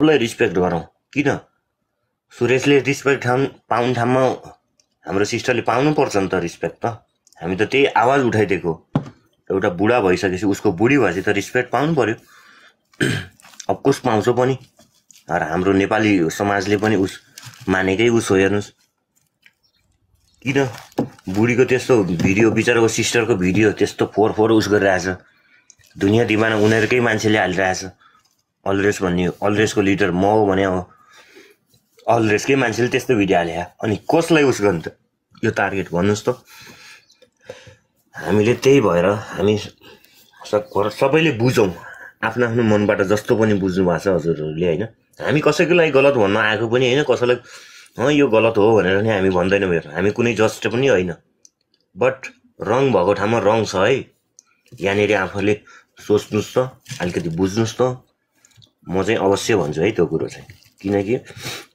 अरूलाई रिस्पेक्ट गरौँ किन सुरेशले रिस्पेक्ट ठाउँ पाउनु ठाउँमा हाम्रो सिस्टरले पाउनु पर्छ नि त रिस्पेक्ट त हामी त त्यही आवाज उठाइदिएको एउटा बुढा भइसकेपछि उसको बुढी भएपछि त रिस्पेक्ट पाउनु पऱ्यो अफकोर्स पाउँछ पनि र हाम्रो नेपाली समाजले पनि उस मानेकै उस हो हेर्नुहोस् किन बुढीको त्यस्तो भिडियो बिचराको सिस्टरको भिडियो त्यस्तो फोहोर फोहोर उस गरिरहेछ दुनियाँ दिमाना उनीहरूकै मान्छेले हालिरहेछ अलरेस भन्ने अलरेसको लिडर म हो भने हो अलरेसकै मान्छेले त्यस्तो भिडियो हाले अनि कसलाई उस गर्नु त यो टार्गेट भन्नुहोस् त हामीले त्यही भएर हामी सबैले बुझौँ आफ्नो आफ्नो मनबाट जस्तो पनि बुझ्नु भएको छ हजुरहरूले होइन हामी कसैको लागि गलत भन्न आएको पनि होइन कसैलाई यो गलत हो भनेर नि हामी भन्दैनौँ हेर हामी कुनै जस्ट पनि होइन बट रङ भएको ठाउँमा रङ छ है यहाँनिर आफूले सोच्नुहोस् त अलिकति बुझ्नुहोस् त म चाहिँ अवश्य भन्छु है त्यो कुरो चाहिँ किनकि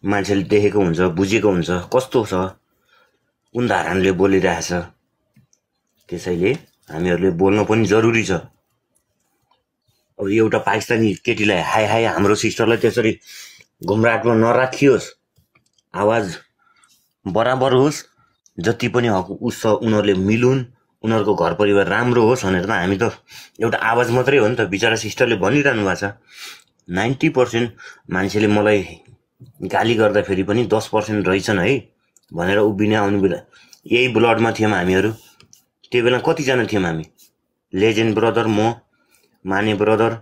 मान्छेले देखेको हुन्छ बुझेको हुन्छ कस्तो छ कुन धारणले बोलिरहेछ त्यसैले हामीहरूले बोल्नु पनि जरुरी छ अब एउटा पाकिस्तानी केटीलाई हाई हाई हाम्रो सिस्टरलाई त्यसरी घुमराटमा नराखियोस् आवाज बराबर होस् जति पनि हक उस उनीहरूले मिलुन् उनीहरूको घर परिवार राम्रो होस् भनेर त हामी त एउटा आवाज मात्रै हो नि त बिचरा सिस्टरले भनिरहनु भएको छ नाइन्टी पर्सेन्ट मान्छेले मलाई गाली गर्दाखेरि पनि दस पर्सेन्ट रहेछन् है भनेर उभिने आउनु बेला यही ब्लडमा थियौँ हामीहरू त्यो बेला कतिजना थियौँ हामी लेजेन्ड ब्रदर म माने ब्रदर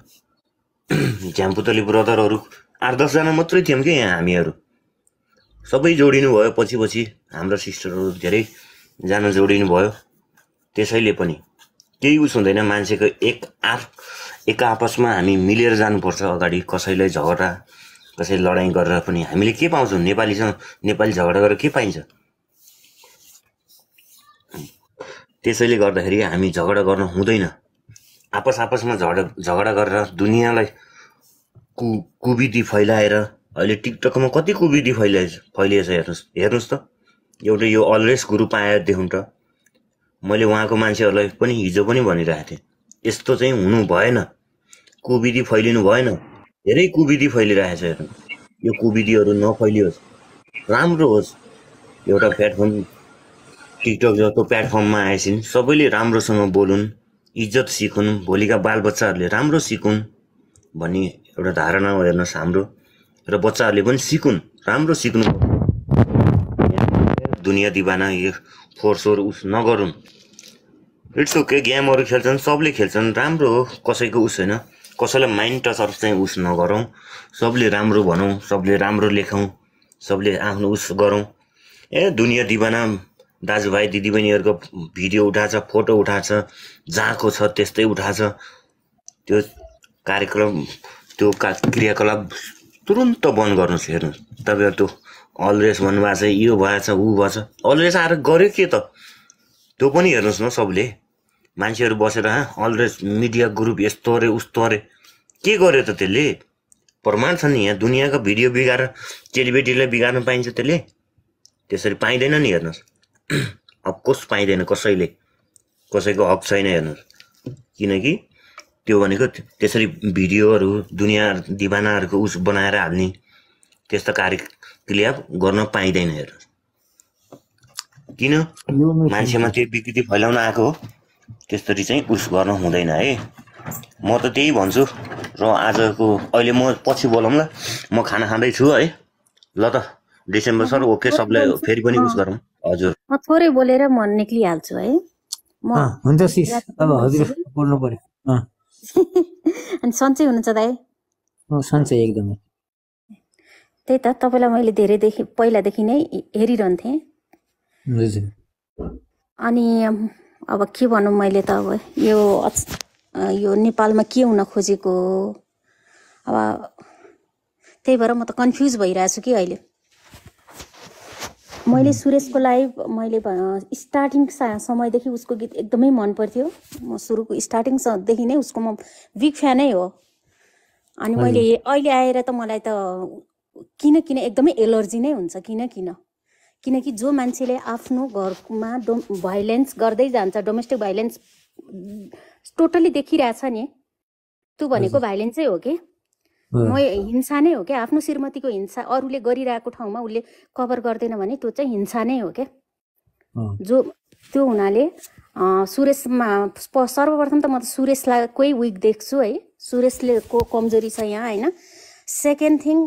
झ्याम्पुतली ब्रदरहरू आठ दसजना मात्रै थियौँ कि यहाँ हामीहरू सबै जोडिनु भयो पछि पछि हाम्रो सिस्टरहरू धेरैजना जोडिनु भयो त्यसैले पनि केही उस हुँदैन मान्छेको एक आफ एक आपसमा हामी मिलेर जानुपर्छ अगाडि कसैलाई झगडा कसैले लडाइँ गरेर पनि हामीले के पाउँछौँ नेपालीसँग नेपाली झगडा गरेर के पाइन्छ त्यसैले गर्दाखेरि हामी झगडा गर्न हुँदैन आपस आपसमा झगडा झगडा गरेर दुनियाँलाई कु कुविधि फैलाएर अहिले टिकटकमा कति कुविधि फैलाए फैलिएछ हेर्नुहोस् हेर्नुहोस् त एउटा यो अलवेज ग्रुप आएदेखि त मैले उहाँको मान्छेहरूलाई पनि हिजो पनि भनिरहेको थिएँ यस्तो चाहिँ हुनु भएन कुविधि फैलिनु भएन धेरै कुविधि फैलिरहेछ हेर्नु यो कुविधिहरू नफैलियोस् राम्रो होस् एउटा प्लेटफर्म टिकटक जस्तो प्लेटफर्ममा आएछन् सबैले राम्रोसँग बोलुन् इज्जत सिकुन् भोलिका बालबच्चाहरूले राम्रो सिकुन् भन्ने एउटा धारणा हो हेर्नुहोस् हाम्रो र बच्चाहरूले पनि सिकुन् राम्रो सिक्नु दुनियाँ दिवाना यो फोहोरसोर उस नगरौँ इट्स ओके गेमहरू खेल्छन् सबले खेल्छन् राम्रो हो कसैको उस होइन कसैलाई माइन्ड टचर चाहिँ उस नगरौँ सबले राम्रो भनौँ सबले राम्रो लेखौँ सबले आफ्नो उस गरौँ ए दुनियाँ दिवाना दाजुभाइ दिदीबहिनीहरूको भिडियो उठाएछ फोटो उठाएछ जहाँको छ त्यस्तै उठाएछ त्यो कार्यक्रम त्यो का क्रियाकलाप तुरुन्त बन्द गर्नुहोस् हेर्नुहोस् तपाईँहरू त्यो अलरेस भन्नुभएको छ यो भएछ ऊ भएछ अलरेस आएर गऱ्यो के त त्यो पनि हेर्नुहोस् न सबले मान्छेहरू बसेर हाँ अलरेस मिडिया ग्रुप यस्तो अरे उस्तो अरे के गर्यो त त्यसले प्रमाण छ नि यहाँ दुनियाँको भिडियो बिगाएर चेलीबेटीलाई बिगार्नु पाइन्छ त्यसले त्यसरी पाइँदैन नि हेर्नुहोस् अफकोर्स पाइँदैन कसैले कसैको हक छैन हेर्नुहोस् किनकि त्यो भनेको त्यसरी भिडियोहरू दुनियाँ दिवानाहरूको उस बनाएर हाल्ने त्यस्तो कार्य क्रिया गर्न पाइँदैन हेर्नुहोस् किन मान्छेमा त्यो विकृति फैलाउन आएको हो त्यसरी चाहिँ उस गर्न हुँदैन है म त त्यही भन्छु र आजको अहिले म पछि बोलाउँला म खाना खाँदैछु है ल त डिसेम्बर सर ओके सबले फेरि पनि उस गरौँ हजुर म थोरै बोलेर म निक्लिहाल्छु है हुन्छ सिस अब हजुर बोल्नु पर्यो अनि सन्चै हुनुहुन्छ दाइ सन्चै एकदमै त्यही त तपाईँलाई मैले धेरैदेखि पहिलादेखि नै हेरिरहन्थेँ अनि अब के भनौँ मैले त अब यो यो नेपालमा के हुन खोजेको अब त्यही भएर म त कन्फ्युज भइरहेको छु कि अहिले मैले सुरेशको लाइभ मैले स्टार्टिङ समयदेखि उसको गीत एकदमै मन पर्थ्यो म सुरुको स्टार्टिङदेखि नै उसको म बिग फ्यानै हो अनि मैले अहिले आएर त मलाई त किन किन एकदमै एलर्जी नै हुन्छ किन किन किनकि जो मान्छेले आफ्नो घरमा डो भाइलेन्स गर्दै जान्छ डोमेस्टिक भाइलेन्स टोटल्ली देखिरहेछ नि त्यो भनेको भाइलेन्सै हो कि म हिंसा नै हो क्या आफ्नो श्रीमतीको हिंसा अरूले गरिरहेको ठाउँमा उसले कभर गर्दैन भने त्यो चाहिँ हिंसा नै हो क्या जो त्यो हुनाले सुरेशमा सर्वप्रथम त म त सुरेशलाई कोही विक देख्छु है सुरेशले को कमजोरी छ यहाँ होइन सेकेन्ड थिङ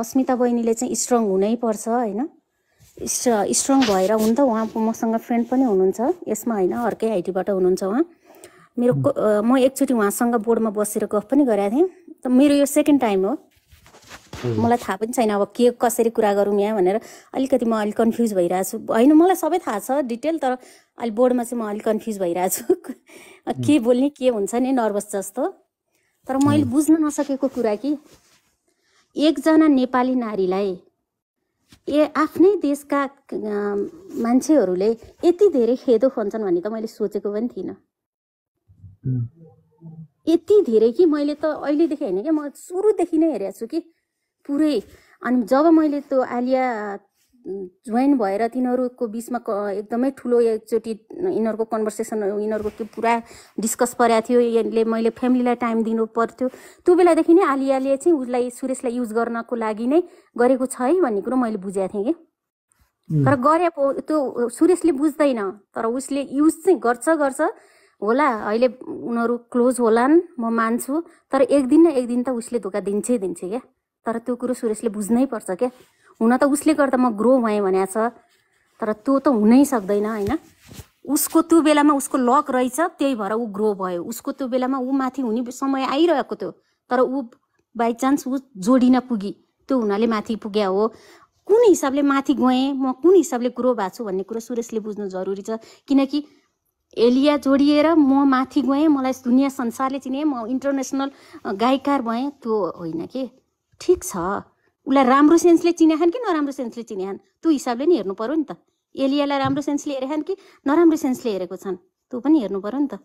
अस्मिता बहिनीले चाहिँ स्ट्रङ हुनैपर्छ होइन स्ट्रङ भएर हुन त उहाँ मसँग फ्रेन्ड पनि हुनुहुन्छ यसमा होइन अर्कै आइटीबाट हुनुहुन्छ उहाँ मेरो म एकचोटि उहाँसँग बोर्डमा बसेर गफ पनि गरेको थिएँ त मेरो यो सेकेन्ड टाइम हो मलाई थाहा पनि छैन अब के कसरी कुरा गरौँ यहाँ भनेर अलिकति म अलिक कन्फ्युज छु होइन मलाई सबै थाहा छ डिटेल तर अहिले बोर्डमा चाहिँ म अलिक कन्फ्युज छु के बोल्ने के हुन्छ नि नर्भस जस्तो तर मैले बुझ्न नसकेको कुरा कि एकजना नेपाली नारीलाई ए आफ्नै देशका मान्छेहरूले यति धेरै खेदो खोज्छन् भन्ने त मैले सोचेको पनि थिइनँ यति धेरै कि मैले त अहिलेदेखि होइन क्या म सुरुदेखि नै हेरेको छु कि पुरै अनि जब मैले त्यो आलिया जोइन भएर तिनीहरूको बिचमा एकदमै ठुलो एकचोटि यिनीहरूको कन्भर्सेसन यिनीहरूको पुरा डिस्कस परेको थियो यसले मैले फ्यामिलीलाई टाइम दिनु पर्थ्यो त्यो बेलादेखि नै आलियाले चाहिँ उसलाई सुरेशलाई युज गर्नको लागि नै गरेको छ है भन्ने कुरो मैले बुझेको थिएँ कि तर गरे पो त्यो सुरेशले बुझ्दैन तर उसले युज चाहिँ गर्छ गर्छ होला अहिले उनीहरू क्लोज होलान् म मान्छु तर एक दिन न एक दिन त उसले धोका दिन्छै दिन्छ क्या तर त्यो कुरो सुरेशले बुझ्नै पर्छ क्या हुन त उसले गर्दा म ग्रो भएँ भनेको छ तर त्यो त हुनै सक्दैन होइन उसको त्यो बेलामा उसको लक रहेछ त्यही भएर ऊ ग्रो भयो उसको त्यो बेलामा ऊ माथि हुने समय आइरहेको थियो तर ऊ चान्स ऊ जोडिन पुगी त्यो हुनाले माथि पुग्या हो कुन हिसाबले माथि गएँ म कुन हिसाबले ग्रो भएको छु भन्ने कुरो सुरेशले बुझ्नु जरुरी छ किनकि एलिया जोडिएर म माथि गएँ मलाई दुनियाँ संसारले चिने म इन्टरनेसनल गायककार भएँ त्यो होइन कि ठिक छ उसलाई राम्रो सेन्सले चिनाखान् कि नराम्रो सेन्सले चिनाखान् त्यो हिसाबले नि हेर्नु पऱ्यो नि त एलियालाई राम्रो सेन्सले खान् कि नराम्रो सेन्सले हेरेको छन् त्यो पनि हेर्नु पऱ्यो नि त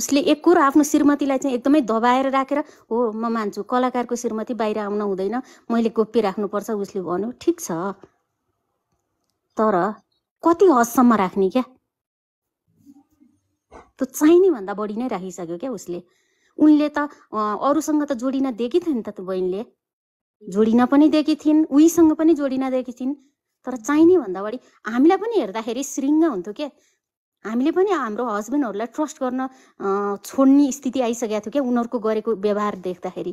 उसले एक कुरो आफ्नो श्रीमतीलाई चाहिँ एकदमै दबाएर राखेर हो म मान्छु कलाकारको श्रीमती बाहिर आउन हुँदैन मैले गोप्य राख्नुपर्छ उसले भन्यो ठिक छ तर कति हदसम्म राख्ने क्या त्यो चाहिने भन्दा बढी नै राखिसक्यो क्या उसले उनले त अरूसँग त जोडिन दिएकी थियो नि त त्यो बहिनीले जोडिन पनि देखी थिइन् उहीसँग पनि जोडिन देखी थिइन् तर चाहिने भन्दा अगाडि हामीलाई पनि हेर्दाखेरि श्रृङ्ग हुन्थ्यो क्या हामीले पनि हाम्रो हस्बेन्डहरूलाई ट्रस्ट गर्न छोड्ने स्थिति आइसकेको थियो क्या उनीहरूको गरेको व्यवहार देख्दाखेरि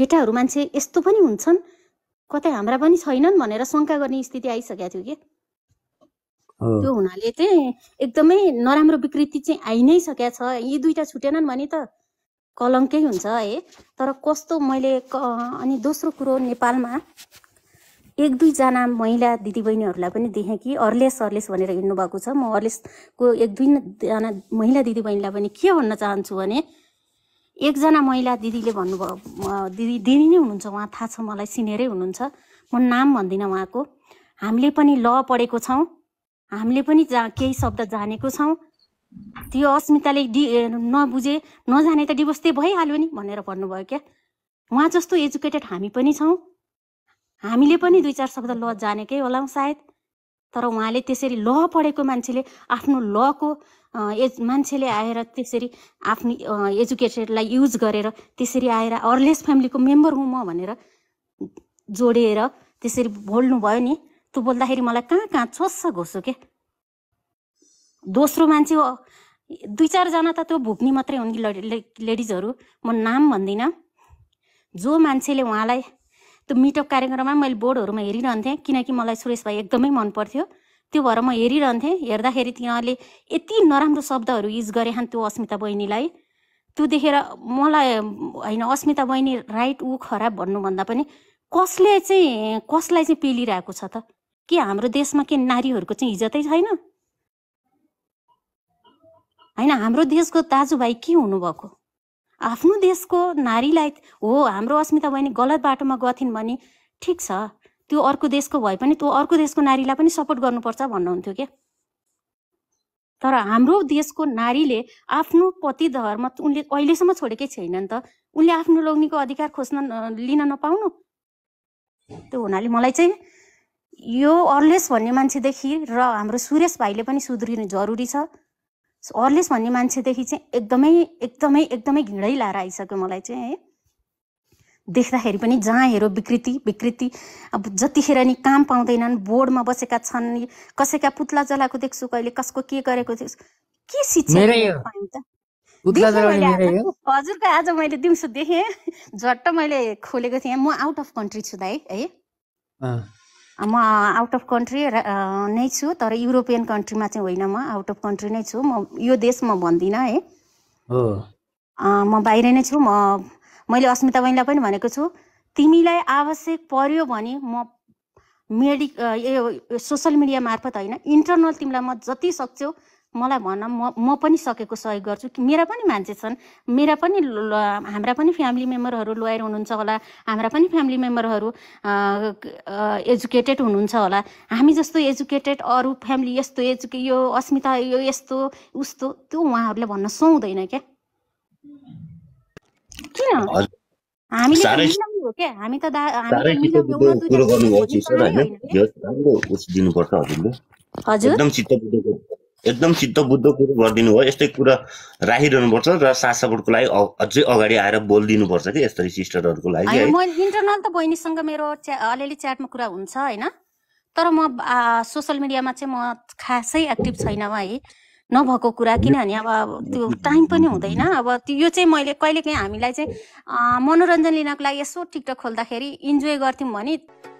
केटाहरू मान्छे यस्तो पनि हुन्छन् कतै हाम्रा पनि छैनन् भनेर शङ्का गर्ने स्थिति आइसकेको थियो कि त्यो हुनाले चाहिँ एकदमै नराम्रो विकृति चाहिँ आइ नै सकेको छ यी दुईटा छुटेनन् भने त कलङ्कै हुन्छ है तर कस्तो मैले अनि दोस्रो कुरो नेपालमा एक दुईजना महिला दिदीबहिनीहरूलाई पनि देखेँ कि अर्लेस अर्लेस भनेर हिँड्नुभएको छ म अर्लेसको एक दुईजना महिला दिदीबहिनीलाई पनि के भन्न चाहन्छु भने एकजना महिला दिदीले भन्नुभयो दिदी दिदी नै हुनुहुन्छ उहाँ थाहा छ मलाई सिनियरै हुनुहुन्छ म नाम भन्दिनँ उहाँको हामीले पनि ल पढेको छौँ हामीले पनि जा केही शब्द जानेको छौँ त्यो अस्मिताले डि नबुझे नजाने त डिभोर्स त्यही भइहाल्यो नि भनेर भन्नुभयो क्या उहाँ जस्तो एजुकेटेड हामी पनि छौँ हामीले पनि दुई चार शब्द ल जानेकै होला सायद तर उहाँले त्यसरी ल पढेको मान्छेले आफ्नो लको एज मान्छेले आएर त्यसरी आफ्नो एजुकेटेडलाई युज गरेर त्यसरी आएर अर्लेस फ्यामिलीको मेम्बर हुँ म भनेर जोडिएर त्यसरी बोल्नुभयो नि त्यो बोल्दाखेरि मलाई कहाँ कहाँ छोस्छ घोसो क्या दोस्रो मान्छे हो दुई चारजना त त्यो भुक्ने मात्रै हुन् कि लेडिजहरू म नाम भन्दिनँ जो मान्छेले उहाँलाई त्यो मिटअप कार्यक्रममा मैले बोर्डहरूमा हेरिरहन्थेँ किनकि मलाई सुरेश भाइ एकदमै मन पर्थ्यो त्यो भएर म हेरिरहन्थेँ हेर्दाखेरि तिनीहरूले यति नराम्रो शब्दहरू युज गरे खान् त्यो अस्मिता बहिनीलाई त्यो देखेर मलाई होइन अस्मिता बहिनी राइट ऊ खराब भन्नुभन्दा पनि कसले चाहिँ कसलाई चाहिँ पेलिरहेको छ त के हाम्रो देशमा के नारीहरूको चाहिँ इज्जतै छैन होइन हाम्रो देशको दाजुभाइ के हुनुभएको आफ्नो देशको नारीलाई हो हाम्रो अस्मिता बहिनी गलत बाटोमा गथिन् भने ठिक छ त्यो अर्को देशको भए पनि त्यो अर्को देशको नारीलाई पनि सपोर्ट गर्नुपर्छ भन्नुहुन्थ्यो क्या तर हाम्रो देशको नारीले आफ्नो पति धर्म उनले अहिलेसम्म छोडेकै छैन नि त उनले आफ्नो लोग्नेको अधिकार खोज्न लिन नपाउनु त्यो हुनाले मलाई चाहिँ यो अर्लेस भन्ने मान्छेदेखि र हाम्रो सुरेश भाइले पनि सुध्रिनु जरुरी छ अर्लेस भन्ने मान्छेदेखि चाहिँ एकदमै एकदमै एकदमै घिँडै लाएर आइसक्यो मलाई चाहिँ है देख्दाखेरि पनि जहाँ हेरो विकृति विकृति अब जतिखेर नि काम पाउँदैनन् बोर्डमा बसेका छन् कसैका पुत्ला जलाएको देख्छु कहिले कसको के गरेको देख्छु के शिक्षा हजुरको आज मैले दिउँसो देखेँ झट्ट मैले खोलेको थिएँ म आउट अफ कन्ट्री छु दाइ है म आउट अफ कन्ट्री नै छु तर युरोपियन कन्ट्रीमा चाहिँ होइन म आउट अफ कन्ट्री नै छु म यो देश म भन्दिनँ है म बाहिर नै छु म मैले अस्मिता बहिनीलाई पनि भनेको छु तिमीलाई आवश्यक पर्यो भने म मेडिक सोसल मिडिया मार्फत होइन इन्टरनल तिमीलाई म जति सक्छौ मलाई भन म म पनि सकेको सहयोग गर्छु कि मेरा पनि मान्छे छन् मेरा पनि हाम्रा पनि फ्यामिली मेम्बरहरू लोयर हुनुहुन्छ होला हाम्रा पनि फ्यामिली मेम्बरहरू एजुकेटेड हुनुहुन्छ होला हामी जस्तो एजुकेटेड अरू फ्यामिली यस्तो एजुके यो अस्मिता यो यस्तो उस्तो त्यो उहाँहरूले भन्न सुहाउँदैन क्या किन हामीले हो हामी त बुझेको एकदम सिद्ध बुद्ध कुरो गरिदिनु भयो यस्तै कुरा राखिरहनुपर्छ र सास सपोर्टको लागि अझै अगाडि आएर बोलिदिनुपर्छ कि यस्तै सिस्टरहरूको लागि इन्टरनल त बहिनीसँग मेरो अलिअलि च्याटमा कुरा हुन्छ होइन तर म सोसियल मिडियामा चाहिँ म खासै एक्टिभ छैन है नभएको कुरा किनभने अब त्यो टाइम पनि हुँदैन अब यो चाहिँ मैले कहिलेकाहीँ हामीलाई चाहिँ मनोरञ्जन लिनको लागि यसो टिकटक खोल्दाखेरि इन्जोय गर्थ्यौँ भने